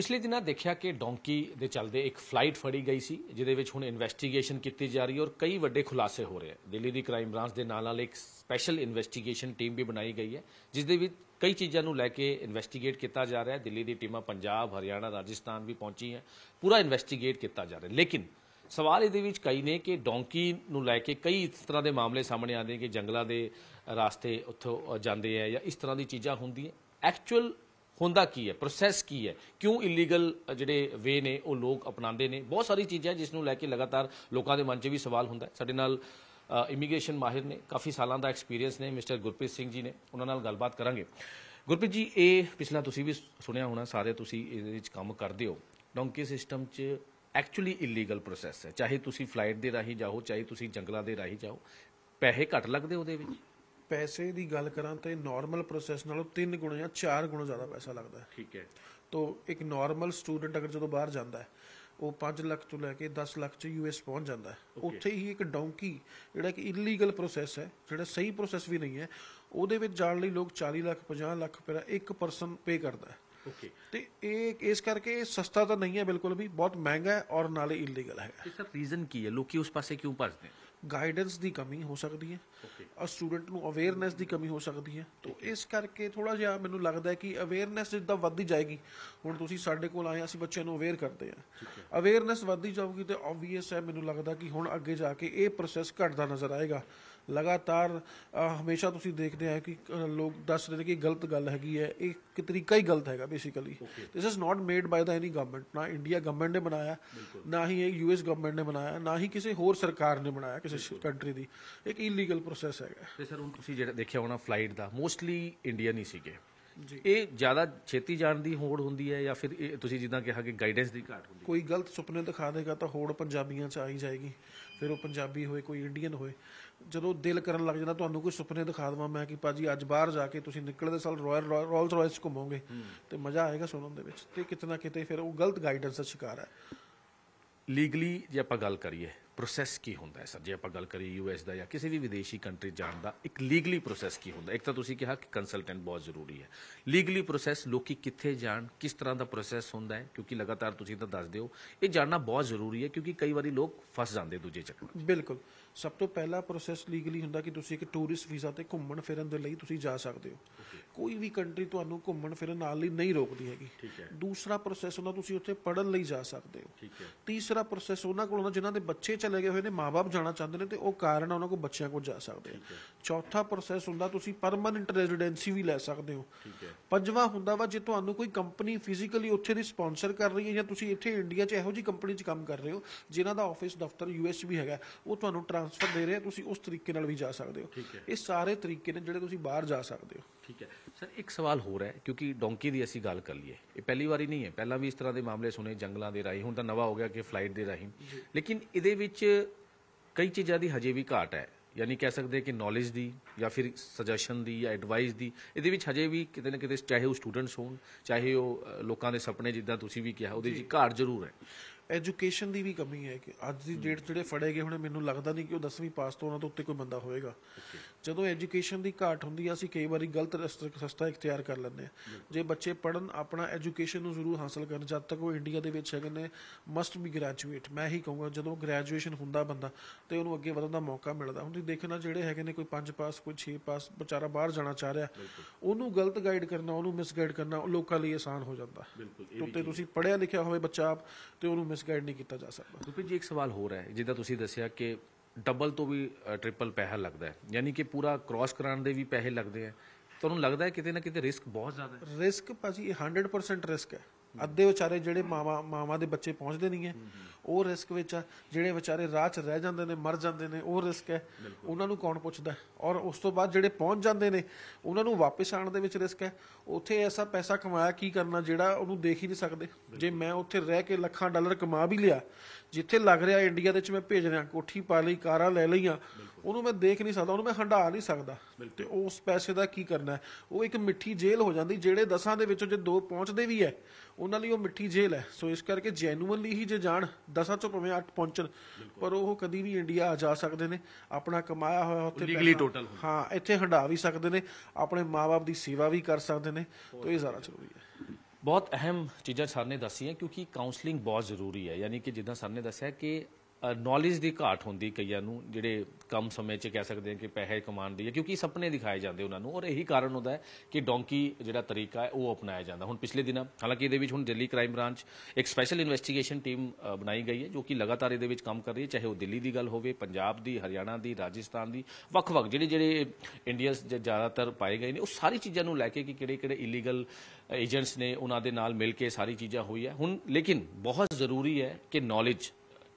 ਪਿਛਲੇ ਦਿਨਾਂ ਦੇਖਿਆ ਕਿ ਡੌਂਕੀ ਦੇ ਚਲਦੇ ਇੱਕ ਫਲਾਈਟ ਫੜੀ ਗਈ ਸੀ ਜਿਹਦੇ ਵਿੱਚ ਹੁਣ ਇਨਵੈਸਟੀਗੇਸ਼ਨ ਕੀਤੀ ਜਾ ਰਹੀ ਹੈ ਔਰ ਕਈ ਵੱਡੇ ਖੁਲਾਸੇ ਹੋ ਰਹੇ ਹਨ ਦਿੱਲੀ ਦੀ ਕ੍ਰਾਈਮ ਬ੍ਰਾਂਚ ਦੇ ਨਾਲ ਨਾਲ ਇੱਕ ਸਪੈਸ਼ਲ ਇਨਵੈਸਟੀਗੇਸ਼ਨ ਟੀਮ ਵੀ ਬਣਾਈ ਗਈ ਹੈ ਜਿਸ ਦੇ ਵਿੱਚ ਕਈ ਚੀਜ਼ਾਂ ਨੂੰ ਲੈ ਕੇ ਇਨਵੈਸਟੀਗੇਟ ਕੀਤਾ ਜਾ ਰਿਹਾ ਹੈ ਦਿੱਲੀ ਦੀ ਟੀਮਾਂ ਪੰਜਾਬ ਹਰਿਆਣਾ ਰਾਜਸਥਾਨ ਵੀ ਪਹੁੰਚੀ ਹੈ ਪੂਰਾ ਇਨਵੈਸਟੀਗੇਟ ਕੀਤਾ ਜਾ ਰਿਹਾ ਲੇਕਿਨ ਸਵਾਲ ਇਹਦੇ ਵਿੱਚ ਕਈ ਨੇ ਕਿ ਡੌਂਕੀ ਨੂੰ ਲੈ ਕੇ ਕਈ ਇਸ ਤਰ੍ਹਾਂ ਦੇ ਮਾਮਲੇ ਸਾਹਮਣੇ ਆਉਂਦੇ ਕਿ ਜੰਗਲਾਂ ਦੇ ਰਾਸਤੇ ਉੱਥੋਂ ਜਾਂਦੇ ਆ ਜਾਂ ਇਸ ਤਰ੍ਹਾਂ ਦੀ ਚੀਜ਼ਾਂ ਹੁੰਦੀਆਂ ਐਕਚੁਅਲ ਹੁੰਦਾ ਕੀ ਹੈ ਪ੍ਰੋਸੈਸ ਕੀ ਹੈ ਕਿਉਂ ਇਲੀਗਲ ਜਿਹੜੇ ਵੇ ਨੇ ਉਹ ਲੋਕ ਅਪਣਾਉਂਦੇ ਨੇ ਬਹੁਤ ਸਾਰੀ ਚੀਜ਼ਾਂ ਜਿਸ ਨੂੰ ਲੈ ਕੇ ਲਗਾਤਾਰ ਲੋਕਾਂ ਦੇ ਮਨ 'ਚ ਵੀ ਸਵਾਲ ਹੁੰਦਾ ਹੈ ਸਾਡੇ ਨਾਲ ਇਮੀਗ੍ਰੇਸ਼ਨ ਮਾਹਿਰ ਨੇ ਕਾਫੀ ਸਾਲਾਂ ਦਾ ਐਕਸਪੀਰੀਅੰਸ ਨੇ ਮਿਸਟਰ ਗੁਰਪ੍ਰੀਤ ਸਿੰਘ ਜੀ ਨੇ ਉਹਨਾਂ ਨਾਲ ਗੱਲਬਾਤ ਕਰਾਂਗੇ ਗੁਰਪ੍ਰੀਤ ਜੀ ਇਹ ਪਿਛਲਾ ਤੁਸੀਂ ਵੀ ਸੁਣਿਆ ਹੋਣਾ ਸਾਰੇ ਤੁਸੀਂ ਇਹਦੇ ਵਿੱਚ ਕੰਮ ਕਰਦੇ ਹੋ ਡੋਂਕੀ ਸਿਸਟਮ 'ਚ ਐਕਚੁਅਲੀ ਇਲੀਗਲ ਪ੍ਰੋਸੈਸ ਹੈ ਚਾਹੇ ਤੁਸੀਂ ਫਲਾਈਟ ਦੇ ਰਾਹੀਂ ਜਾਓ ਚਾਹੇ ਤੁਸੀਂ ਜੰਗਲਾਂ ਦੇ ਰਾਹੀਂ ਜਾਓ ਪੈਸੇ ਘੱਟ ਲੱਗਦੇ ਉਹਦੇ ਵਿੱਚ ਪੈਸੇ ਦੀ ਗੱਲ ਕਰਾਂ ਤੇ ਨਾਰਮਲ ਪ੍ਰੋਸੈਸ ਨਾਲੋਂ 3 ਗੁਣਾ ਜਾਂ 4 ਗੁਣਾ ਜ਼ਿਆਦਾ ਪੈਸਾ ਲੱਗਦਾ ਹੈ ਠੀਕ ਹੈ ਤੋਂ ਇੱਕ ਨਾਰਮਲ ਸਟੂਡੈਂਟ ਅਗਰ ਜਦੋਂ ਬਾਹਰ ਜਾਂਦਾ ਹੈ ਉਹ 5 ਲੱਖ ਤੋਂ ਲੈ ਕੇ 10 ਲੱਖ ਚ ਯੂਐਸ ਪਹੁੰਚ ਜਾਂਦਾ ਹੈ ਉੱਥੇ ਹੀ ਇੱਕ ਡੌਂਕੀ ਜਿਹੜਾ ਕਿ ਇਲੀਗਲ ਪ੍ਰੋਸੈਸ ਹੈ ਜਿਹੜਾ ਸਹੀ ਪ੍ਰੋਸੈਸ ਵੀ ਨਹੀਂ ਹੈ ਉਹਦੇ ਵਿੱਚ ਜਾਣ ਲਈ ਲੋਕ 40 ਲੱਖ 50 ਲੱਖ ਰੁਪਏ ਇੱਕ ਪਰਸਨ ਪੇ ਕਰਦਾ ਹੈ ਓਕੇ ਤੇ ਇਹ ਇਸ ਕਰਕੇ ਸਸਤਾ ਤਾਂ ਨਹੀਂ ਹੈ ਬਿਲਕੁਲ ਵੀ ਬਹੁਤ ਮਹਿੰਗਾ ਹੈ ਔਰ ਨਾਲੇ ਇਲੀਗਲ ਹੈ ਇਸ ਦਾ ਰੀਜ਼ਨ ਕੀ ਹੈ ਲੋਕੀ ਉਸ ਪਾਸੇ ਕਿਉਂ ਭੱਜਦੇ ਨੇ ਗਾਈਡੈਂਸ ਦੀ ਕਮੀ ਹੋ ਸਕਦੀ ਹੈ ਔਰ ਸਟੂਡੈਂਟ ਨੂੰ ਅਵੇਅਰਨੈਸ ਦੀ ਕਮੀ ਹੋ ਸਕਦੀ ਹੈ ਤੋਂ ਇਸ ਕਰਕੇ ਥੋੜਾ ਜਿਹਾ ਮੈਨੂੰ ਲੱਗਦਾ ਹੈ ਕਿ ਅਵੇਅਰਨੈਸ ਜਿੱਦਾਂ ਵੱਧਦੀ ਜਾਏਗੀ ਹੁਣ ਤੁਸੀਂ ਸਾਡੇ ਕੋਲ ਆਏ ਅਸੀਂ ਬੱਚਿਆਂ ਨੂੰ ਅਵੇਅਰ ਕਰਦੇ ਆ ਅਵੇਅਰਨੈਸ ਵੱਧਦੀ ਜਾਊਗੀ ਤੇ ਆਬਵੀਅਸ ਹੈ ਮੈਨੂੰ ਲੱਗਦਾ ਕਿ ਹੁਣ ਅੱਗੇ ਜਾ ਕੇ ਇਹ ਪ੍ਰੋਸੈਸ ਘਟਦਾ ਨਜ਼ਰ ਆਏਗਾ ਲਗਾਤਾਰ ਹਮੇਸ਼ਾ ਤੁਸੀਂ ਦੇਖਦੇ ਆ ਕਿ ਲੋਕ ਰਹੇ ਨੇ ਕਿ ਗਲਤ ਗੱਲ ਹੈਗੀ ਹੈ ਇਹ ਕਿ ਤਰੀਕਾ ਹੀ ਗਲਤ ਹੈਗਾ basically this is not made by the any government ਨਾ ਇੰਡੀਆ ਗਵਰਨਮੈਂਟ ਨੇ ਬਣਾਇਆ ਨਾ ਹੀ ਇਹ ਯੂਐਸ ਗਵਰਨਮੈਂਟ ਨੇ ਬਣਾਇਆ ਨਾ ਹੀ ਕਿਸੇ ਹੋਰ ਸਰਕਾਰ ਨੇ ਬਣਾਇਆ ਕਿਸੇ ਕੰਟਰੀ ਦੀ ਇੱਕ ਇਲੀਗਲ ਪ੍ਰੋਸੈਸ ਹੈਗਾ ਤੇ ਸਰ ਹੁਣ ਤੁਸੀਂ ਜਿਹੜਾ ਦੇਖਿਆ ਹੋਣਾ ਫਲਾਈਟ ਦਾ ਮੋਸਟਲੀ ਇੰਡੀਅਨ ਹੀ ਸੀਗੇ ਇਹ ਜ਼ਿਆਦਾ ਛੇਤੀ ਜਾਣ ਦੀ ਹੋੜ ਹੁੰਦੀ ਹੈ ਜਾਂ ਫਿਰ ਤੁਸੀਂ ਜਿੱਦਾਂ ਕਿਹਾ ਕਿ ਗਾਈਡੈਂਸ ਦੀ ਘਾਟ ਹੁੰਦੀ ਹੈ ਕੋਈ ਗਲਤ ਸੁਪਨੇ ਦਿਖਾ ਦੇਗਾ ਤਾਂ ਹੋੜ ਪੰਜਾਬੀਆਂ 'ਚ ਆਈ ਜਾਏਗੀ ਫਿਰ ਉਹ ਪੰਜਾਬੀ ਹੋਏ ਕੋਈ ਇੰਡੀਅਨ ਹੋਏ ਜਦੋਂ ਦਿਲ ਕਰਨ ਲੱਗ ਜਾਂਦਾ ਤੁਹਾਨੂੰ ਕੋਈ ਸੁਪਨੇ ਦਿਖਾ ਦਵਾਂ ਮੈਂ ਕਿ ਪਾਜੀ ਅੱਜ ਬਾਹਰ ਜਾ ਕੇ ਤੁਸੀਂ ਨਿਕਲਦੇ ਸਾਲ ਰਾਇਲ ਰੋਲਸ ਰਾਇਸ ਘੁੰਮੋਗੇ ਤੇ ਮਜ਼ਾ ਆਏਗਾ ਸੁਣਨ ਦੇ ਵਿੱਚ ਤੇ ਕਿਤਨਾ ਕਿਤੇ ਫਿਰ ਉਹ ਗਲਤ ਗਾਈਡੈਂਸ ਦਾ ਸ਼ਿਕਾਰ ਹੈ ਲੀਗਲੀ ਜੇ ਆਪਾਂ ਗੱਲ ਕਰੀਏ ਪ੍ਰੋਸੈਸ ਕੀ ਹੁੰਦਾ ਹੈ ਸਰ ਜੇ ਆਪਾਂ ਗੱਲ ਕਰੀਏ ਯੂਐਸ ਦਾ ਜਾਂ ਕਿਸੇ ਵੀ ਵਿਦੇਸ਼ੀ ਕੰਟਰੀ ਜਾਣ ਦਾ ਇੱਕ ਲੀਗਲੀ ਪ੍ਰੋਸੈਸ ਕੀ ਹੁੰਦਾ ਇੱਕ ਤਾਂ ਤੁਸੀਂ ਕਿਹਾ ਕਿ ਕੰਸਲਟੈਂਟ ਬਹੁਤ ਜ਼ਰੂਰੀ ਹੈ ਲੀਗਲੀ ਪ੍ਰੋਸੈਸ ਲੋਕੀ ਕਿੱਥੇ ਜਾਣ ਕਿਸ ਤਰ੍ਹਾਂ ਦਾ ਪ੍ਰੋਸੈਸ ਹੁੰਦਾ ਹੈ ਕਿਉਂਕਿ ਲਗਾਤਾਰ ਤੁਸੀਂ ਤਾਂ ਦੱਸਦੇ ਹੋ ਇਹ ਜਾਣਨਾ ਬਹੁਤ ਜ਼ਰੂਰੀ ਹੈ ਕਿਉਂਕਿ ਕਈ ਵਾਰੀ ਲੋਕ ਫਸ ਜਾਂਦੇ ਦੂਜੇ ਚੱਕਰ ਬਿਲਕੁਲ ਸਭ ਤੋਂ ਪਹਿਲਾ ਪ੍ਰੋਸੈਸ ਲੀਗਲੀ ਹੁੰਦਾ ਕਿ ਤੁਸੀਂ ਇੱਕ ਟੂਰਿਸਟ ਵੀਜ਼ਾ ਤੇ ਘੁੰਮਣ ਫਿਰਨ ਦੇ ਲਈ ਤੁਸੀਂ ਜਾ ਸਕਦੇ ਹੋ ਕੋਈ ਵੀ ਕੰਟਰੀ ਤੁਹਾਨੂੰ ਘੁੰਮਣ ਫਿਰਨ ਨਾਲ ਲਈ ਨਹੀਂ ਰੋਕਦੀ ਹੈਗੀ ਦੂਸਰਾ ਪ੍ਰੋਸੈਸ ਹੁੰਦਾ ਤੁਸੀਂ ਉੱਥੇ ਪੜਨ ਲਈ ਜਾ ਸਕਦੇ ਹੋ ਤੀਸਰਾ ਪ੍ਰੋਸੈਸ ਉਹਨਾਂ ਕੋਲ ਹੁੰਦਾ ਜਿਨ੍ਹਾਂ ਦੇ ਬੱਚੇ ਚਲੇ ਗਏ ਹੋਏ ਨੇ ਮਾਪੇ ਜਾਣਾ ਚਾਹੁੰਦੇ ਨੇ ਤੇ ਉਹ ਕਾਰਨ ਉਹਨਾਂ ਕੋਲ ਬੱਚਿਆਂ ਕੋਲ ਜਾ ਸਕਦੇ ਆ ਚੌਥਾ ਪ੍ਰੋਸੈਸ ਹੁੰਦਾ ਤੁਸੀਂ ਪਰਮਨੈਂਟ ਰੈਜ਼ੀਡੈਂਸੀ ਵੀ ਲੈ ਸਕਦੇ ਹੋ ਪੰਜਵਾਂ ਹੁੰਦਾ ਵਾ ਜੇ ਤੁਹਾਨੂੰ ਕੋਈ ਕੰਪਨੀ ਫਿਜ਼ੀਕਲੀ ਉੱਥੇ ਦੀ ਸਪਾਂਸਰ ਕਰ ਰਹੀ ਹੈ ਜਾਂ ਤੁਸੀਂ ਇੱਥੇ ਇੰਡੀਆ 'ਚ ਇਹੋ ਜੀ ਕੰਪਨੀ 'ਚ ਕੰਮ ਕਰ ਰਹੇ ਹੋ ਜਿਨ੍ਹਾਂ ਦਾ ਆਫਿਸ ਦਫ਼ਤਰ ਯੂਐਸ ਵੀ ਹੈਗਾ ਉਹ ਤੁਹਾਨੂੰ ਟ੍ਰਾਂਸਫਰ ਦੇ ਰਿਹਾ ਤੁਸੀਂ ਉਸ ਤਰੀਕੇ ਨਾਲ ਵੀ ਜਾ ਸਕਦੇ ਹੋ ਇਹ ਸਾਰੇ ਤਰੀਕੇ ਨੇ ਜਿਹੜੇ ਤੁਸੀਂ ਬਾਹਰ ਜਾ ਸਕਦੇ ਹੋ ਠੀਕ ਹੈ ਸਰ ਇੱਕ ਸਵਾਲ ਹੋਰ ਹੈ ਕਿਉਂਕਿ ਡੋਂਕੀ ਦੀ ਅਸੀਂ ਗੱਲ ਕਰ ਲਈਏ ਇਹ ਪਹਿਲੀ ਵਾਰੀ ਨਹੀਂ ਹੈ ਪਹਿਲਾਂ ਵੀ ਇਸ ਤਰ੍ਹਾਂ ਦੇ ਮਾਮਲੇ ਸੁਨੇ ਜੰਗਲਾਂ ਦੇ ਰਾਹੀਂ ਹੁਣ ਤਾਂ ਨਵਾਂ ਹੋ ਗਿਆ ਕਿ ਫਲਾਈਟ ਦੇ ਰਾਹੀਂ ਲੇਕਿਨ ਇਹਦੇ ਵਿੱਚ ਕਈ ਚੀਜ਼ਾਂ ਦੀ ਹਜੇ ਵੀ ਘਾਟ ਹੈ ਯਾਨੀ ਕਹਿ ਸਕਦੇ ਕਿ ਨੌਲੇਜ ਦੀ ਜਾਂ ਫਿਰ ਸੁਜੈਸ਼ਨ ਦੀ ਜਾਂ ਐਡਵਾਈਸ ਦੀ ਇਹਦੇ ਵਿੱਚ ਹਜੇ ਵੀ ਕਿਤੇ ਨਾ ਕਿਤੇ ਚਾਹੇ ਉਹ ਸਟੂਡੈਂਟਸ ਹੋਣ ਚਾਹੇ ਉਹ ਲੋਕਾਂ ਦੇ ਸੁਪਨੇ ਜਿੱਦਾਂ ਤੁਸੀਂ ਵੀ ਕਿਹਾ ਉਹਦੇ ਵਿੱਚ ਘਾਟ ਜ਼ਰੂਰ ਹੈ ਐਜੂਕੇਸ਼ਨ ਦੀ ਵੀ ਕਮੀ ਹੈ ਕਿ ਅੱਜ ਦੀ ਡੇਟ ਜਿਹੜੇ ਫੜੇ ਗਏ ਹੁਣ ਮੈਨੂੰ ਲੱਗਦਾ ਨਹੀਂ ਕਿ ਉਹ 10ਵੀਂ ਪਾਸ ਤੋਂ ਉਹਨਾਂ ਤੋਂ ਉੱਤੇ ਕੋਈ ਬੰਦਾ ਹੋਏਗਾ ਜਦੋਂ ਐਜੂਕੇਸ਼ਨ ਦੀ ਘਾਟ ਹੁੰਦੀ ਆ ਅਸੀਂ ਕਈ ਵਾਰੀ ਗਲਤ ਰਸਤਾ ਇਖਤਿਆਰ ਕਰ ਲੈਂਦੇ ਆ ਜੇ ਬੱਚੇ ਪੜਨ ਆਪਣਾ ਐਜੂਕੇਸ਼ਨ ਨੂੰ ਜ਼ਰੂਰ ਹਾਸਲ ਕਰਨ ਜਦ ਤੱਕ ਉਹ ਇੰਡੀਆ ਦੇ ਵਿੱਚ ਹੈਗੇ ਨੇ ਮਸਟ ਬੀ ਗ੍ਰੈਜੂਏਟ ਮੈਂ ਹੀ ਕਹੂੰਗਾ ਜਦੋਂ ਗ੍ਰੈਜੂਏਸ਼ਨ ਹੁੰਦਾ ਬੰਦਾ ਤੇ ਉਹਨੂੰ ਅੱਗੇ ਵਧਣ ਦਾ ਮੌਕਾ ਮਿਲਦਾ ਹੁਣ ਤੁਸੀਂ ਦੇਖਣਾ ਜਿਹੜੇ ਹੈਗੇ ਨੇ ਕੋਈ 5 ਪਾਸ ਕੋਈ 6 ਪਾਸ ਵਿਚਾਰਾ ਬਾਹਰ ਜਾਣਾ ਚਾਹ ਰਿਹਾ ਉਹਨੂੰ ਗਲਤ ਗਾਈਡ ਕਰਨਾ ਉਹਨੂੰ ਮਿਸਗਾਈਡ ਕਰਨਾ ਲੋਕਾਂ ਲਈ ਆਸਾਨ ਹੋ ਜਾਂਦਾ ਬਿਲਕੁਲ ਤੇ ਤੁਸੀਂ ਪੜਿਆ ਲਿਖਿਆ ਹੋਵੇ ਬੱਚਾ ਆਪ ਤੇ ਉਹਨੂੰ ਗਾਈਡ ਨਹੀਂ ਕੀਤਾ ਜਾ ਸਕਦਾ ਗੁਰਪ੍ਰੀਤ ਜੀ ਇੱਕ ਸਵਾਲ ਹੋ ਰਿਹਾ ਹੈ ਜਿੱਦਾਂ ਤੁਸੀਂ ਦੱਸਿਆ ਕਿ ਡਬਲ ਤੋਂ ਵੀ ਟ੍ਰਿਪਲ ਪੈਸਾ ਲੱਗਦਾ ਹੈ ਯਾਨੀ ਕਿ ਪੂਰਾ ਕ੍ਰਾਸ ਕਰਾਉਣ ਦੇ ਵੀ ਪੈਸੇ ਲੱਗਦੇ ਆ ਤੁਹਾਨੂੰ ਲੱਗਦਾ ਹੈ ਕਿਤੇ ਨਾ ਕਿਤੇ ਰਿਸਕ ਬਹੁਤ ਜ਼ਿਆਦਾ ਹੈ ਰਿਸਕ ਭਾਜੀ 100% ਰਿਸਕ ਹੈ ਅੱਧੇ ਵਿਚਾਰੇ ਜਿਹੜੇ ਮਾਵਾ ਮਾਵਾ ਦੇ ਬੱਚੇ ਪਹੁੰਚਦੇ ਨਹੀਂ ਹੈ ਉਹ ਰਿਸਕ ਵਿੱਚ ਆ ਜਿਹੜੇ ਵਿਚਾਰੇ ਰਾਹ 'ਚ ਰਹਿ ਜਾਂਦੇ ਨੇ ਮਰ ਜਾਂਦੇ ਨੇ ਉਹ ਰਿਸਕ ਹੈ ਉਹਨਾਂ ਨੂੰ ਕੌਣ ਪੁੱਛਦਾ ਔਰ ਉਸ ਤੋਂ ਬਾਅਦ ਜਿਹੜੇ ਪਹੁੰਚ ਜਾਂਦੇ ਨੇ ਉਹਨਾਂ ਨੂੰ ਵਾਪਸ ਆਉਣ ਦੇ ਵਿੱਚ ਰਿਸਕ ਹੈ ਉੱਥੇ ਐਸਾ ਪੈਸਾ ਕਮਾਇਆ ਕੀ ਕਰਨਾ ਜਿਹੜਾ ਉਹਨੂੰ ਦੇਖ ਹੀ ਨਹੀਂ ਸਕਦੇ ਜੇ ਮੈਂ ਉੱਥੇ ਰਹਿ ਕੇ ਲੱਖਾਂ ਡਾਲਰ ਕਮਾ ਵੀ ਲਿਆ ਜਿੱਥੇ ਲੱਗ ਰਿਹਾ ਇੰਡੀਆ ਦੇ ਵਿੱਚ ਮੈਂ ਭੇਜ ਰਿਹਾ ਕੋਠੀ ਪਾ ਲਈ ਕਾਰਾਂ ਲੈ ਲਈਆਂ ਉਹਨੂੰ ਮੈਂ ਦੇਖ ਨਹੀਂ ਸਕਦਾ ਉਹਨੂੰ ਮੈਂ ਹੰਡਾ ਨਹੀਂ ਸਕਦਾ ਤੇ ਉਸ ਪੈਸੇ ਦਾ ਕੀ ਕਰਨਾ ਉਹ ਇੱਕ ਮਿੱਠੀ ਜੇਲ੍ਹ ਹੋ ਜਾਂਦੀ ਜਿਹੜੇ ਦਸਾਂ ਦੇ ਵਿੱਚੋਂ ਜੇ ਦੋ ਪਹੁੰਚਦੇ ਵੀ ਹੈ ਉਹਨਾਂ ਲਈ ਉਹ ਮਿੱਠੀ ਜੇਲ ਹੈ ਸੋ ਇਸ ਕਰਕੇ ਜੈਨੂਅਲੀ ਹੀ ਜੇ ਜਾਣ ਦਸਾਂ ਚੋਂ ਭਾਵੇਂ 8 ਪਹੁੰਚਣ ਪਰ ਉਹ ਕਦੀ ਵੀ ਇੰਡੀਆ ਆ ਜਾ ਸਕਦੇ ਨੇ ਆਪਣਾ ਕਮਾਇਆ ਹੋਇਆ ਉੱਥੇ ਲੀਗਲੀ ਟੋਟਲ ਹਾਂ ਇੱਥੇ ਹੰਡਾ ਵੀ ਸਕਦੇ ਨੇ ਆਪਣੇ ਮਾਪੇ ਦੀ ਸੇਵਾ ਵੀ ਕਰ ਸਕਦੇ ਨੇ ਤੋ ਇਹ ਜ਼ਰਾ ਜ਼ਰੂਰੀ ਹੈ ਬਹੁਤ ਅਹਿਮ ਚੀਜ਼ਾਂ ਸਰ ਦੱਸੀਆਂ ਕਿਉਂਕਿ ਕਾਉਂਸਲਿੰਗ ਬਹੁਤ ਜ਼ਰੂਰੀ ਹੈ ਯਾਨੀ ਕਿ ਜਿੱਦਾਂ ਸਰ ਨੇ ਦੱਸਿਆ ਕਿ ਨੌਲੇਜ ਦੀ ਘਾਟ ਹੁੰਦੀ ਕਈਆਂ ਨੂੰ ਜਿਹੜੇ ਕਮ ਸਮੇਂ 'ਚ ਕਹਿ ਸਕਦੇ ਆ ਕਿ ਪੈਸੇ ਕਮਾਉਣ ਦੀ ਕਿਉਂਕਿ ਸੁਪਨੇ ਦਿਖਾਏ ਜਾਂਦੇ ਉਹਨਾਂ ਨੂੰ ਔਰ ਇਹੀ ਕਾਰਨ ਹੁੰਦਾ ਹੈ ਕਿ ਡੋਂਕੀ ਜਿਹੜਾ ਤਰੀਕਾ ਹੈ ਉਹ ਅਪਣਾਇਆ ਜਾਂਦਾ ਹੁਣ ਪਿਛਲੇ ਦਿਨਾਂ ਹਾਲਾਂਕਿ ਇਹਦੇ ਵਿੱਚ ਹੁਣ ਦਿੱਲੀ ਕ੍ਰਾਈਮ ਬ੍ਰਾਂਚ ਇੱਕ ਸਪੈਸ਼ਲ ਇਨਵੈਸਟੀਗੇਸ਼ਨ ਟੀਮ ਬਣਾਈ ਗਈ ਹੈ ਜੋ ਕਿ ਲਗਾਤਾਰ ਇਹਦੇ ਵਿੱਚ ਕੰਮ ਕਰ ਰਹੀ ਹੈ ਚਾਹੇ ਉਹ ਦਿੱਲੀ ਦੀ ਗੱਲ ਹੋਵੇ ਪੰਜਾਬ ਦੀ ਹਰਿਆਣਾ ਦੀ ਰਾਜਸਥਾਨ ਦੀ ਵੱਖ-ਵੱਖ ਜਿਹੜੇ ਜਿਹੜੇ ਇੰਡੀਅਨਸ ਜ਼ਿਆਦਾਤਰ ਪਾਏ ਗਏ ਨੇ ਉਹ ਸਾਰੀ ਚੀਜ਼ਾਂ ਨੂੰ ਲੈ ਕੇ ਕਿ ਕਿਹੜੇ-ਕਿਹੜੇ ਇਲੀਗਲ ਏਜੰਟਸ ਨੇ ਉਹਨਾਂ ਦੇ ਨਾਲ ਮਿਲ ਕੇ ਸਾਰੀ ਚੀਜ਼ਾਂ ਹੋਈ ਹੈ ਹੁਣ ਲੇਕਿਨ ਬਹੁਤ ਜ਼ਰੂਰੀ ਹੈ ਕਿ ਨੌਲੇਜ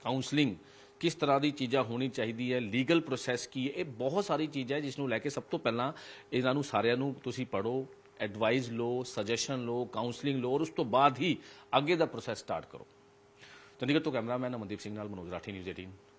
ਕਾਉਂਸਲਿੰਗ ਕਿਸ ਤਰ੍ਹਾਂ ਦੀ ਚੀਜ਼ਾਂ ਹੋਣੀ ਚਾਹੀਦੀ ਹੈ ਲੀਗਲ ਪ੍ਰੋਸੈਸ ਕੀ ਹੈ ਇਹ ਬਹੁਤ ਸਾਰੀ ਚੀਜ਼ਾਂ ਹੈ ਜਿਸ ਨੂੰ ਲੈ ਕੇ ਸਭ ਤੋਂ ਪਹਿਲਾਂ ਇਹਨਾਂ ਨੂੰ ਸਾਰਿਆਂ ਨੂੰ ਤੁਸੀਂ ਪੜੋ ਐਡਵਾਈਸ ਲੋ ਸੁਜੈਸ਼ਨ ਲੋ ਕਾਉਂਸਲਿੰਗ ਲੋ ਔਰ ਉਸ ਤੋਂ ਬਾਅਦ ਹੀ ਅੱਗੇ ਦਾ ਪ੍ਰੋਸੈਸ ਸਟਾਰਟ ਕਰੋ ਚੰਡੀਗੜ੍ਹ ਤੋਂ ਕੈਮਰਾਮੈਨ ਅਮਨਦੀਪ ਸਿੰਘ ਨਾਲ ਮਨੋਜ ਰਾਠੀ ਨਿਊਜ਼ 18